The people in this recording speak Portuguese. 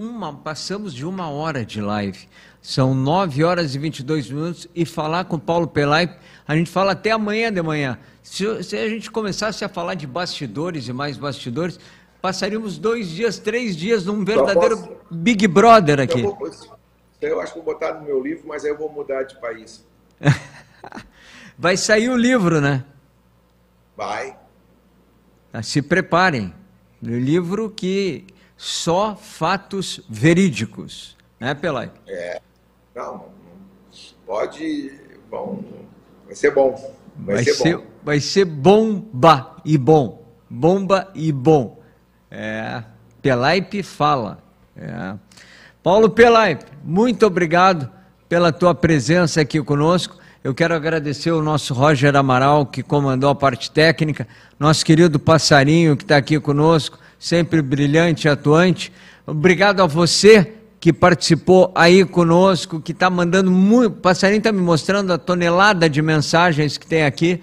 uma, passamos de uma hora de live. São nove horas e vinte e dois minutos e falar com Paulo Pelai, a gente fala até amanhã de manhã. Se, se a gente começasse a falar de bastidores e mais bastidores, passaríamos dois dias, três dias num verdadeiro posso... Big Brother aqui. Eu, vou, eu acho que vou botar no meu livro, mas aí eu vou mudar de país. Vai sair o livro, né? Vai. Ah, se preparem. O livro que só fatos verídicos, né, Pelai? É. Não, pode. Bom, vai ser bom. Vai, vai ser, ser, bom. Vai ser bomba e bom. Bomba e bom. É, Pelaipe fala. É. Paulo Pelaipe, muito obrigado pela tua presença aqui conosco. Eu quero agradecer o nosso Roger Amaral, que comandou a parte técnica, nosso querido passarinho que está aqui conosco, sempre brilhante, atuante. Obrigado a você que participou aí conosco, que está mandando muito. O passarinho está me mostrando a tonelada de mensagens que tem aqui.